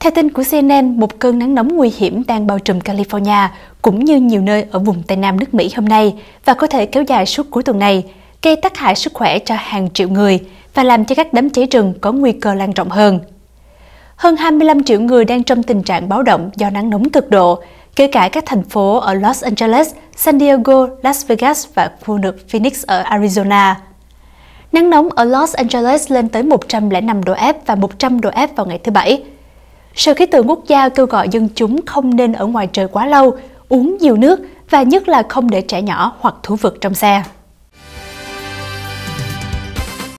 Theo tin của CNN, một cơn nắng nóng nguy hiểm đang bao trùm California cũng như nhiều nơi ở vùng Tây Nam nước Mỹ hôm nay và có thể kéo dài suốt cuối tuần này, gây tác hại sức khỏe cho hàng triệu người và làm cho các đám cháy rừng có nguy cơ lan rộng hơn. Hơn 25 triệu người đang trong tình trạng báo động do nắng nóng cực độ, kể cả các thành phố ở Los Angeles, San Diego, Las Vegas và khu vực Phoenix ở Arizona. Nắng nóng ở Los Angeles lên tới 105 độ F và 100 độ F vào ngày thứ Bảy, Sở Khí tượng Quốc gia kêu gọi dân chúng không nên ở ngoài trời quá lâu, uống nhiều nước và nhất là không để trẻ nhỏ hoặc thú vật trong xe.